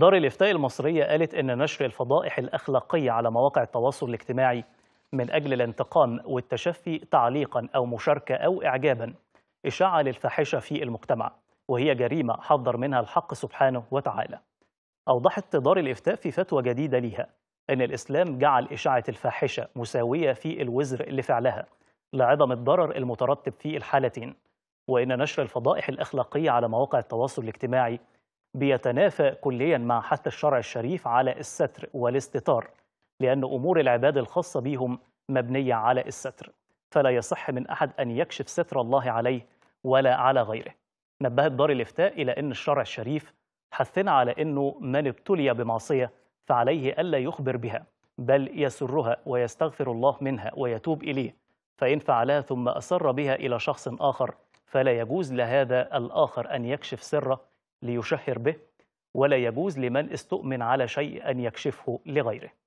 دار الافتاء المصريه قالت ان نشر الفضائح الاخلاقيه على مواقع التواصل الاجتماعي من اجل الانتقام والتشفي تعليقا او مشاركه او اعجابا اشاعه للفاحشه في المجتمع وهي جريمه حذر منها الحق سبحانه وتعالى. اوضحت دار الافتاء في فتوى جديده ليها ان الاسلام جعل اشاعه الفاحشه مساويه في الوزر لفعلها لعظم الضرر المترتب في الحالتين وان نشر الفضائح الاخلاقيه على مواقع التواصل الاجتماعي بيتنافى كليا مع حث الشرع الشريف على الستر والاستتار لأن أمور العباد الخاصة بهم مبنية على الستر فلا يصح من أحد أن يكشف ستر الله عليه ولا على غيره نبهت دار الإفتاء إلى أن الشرع الشريف حثنا على أنه من ابتلي بمعصية فعليه ألا يخبر بها بل يسرها ويستغفر الله منها ويتوب إليه فإن فعلها ثم أسر بها إلى شخص آخر فلا يجوز لهذا الآخر أن يكشف سره ليشهر به ولا يجوز لمن استؤمن على شيء أن يكشفه لغيره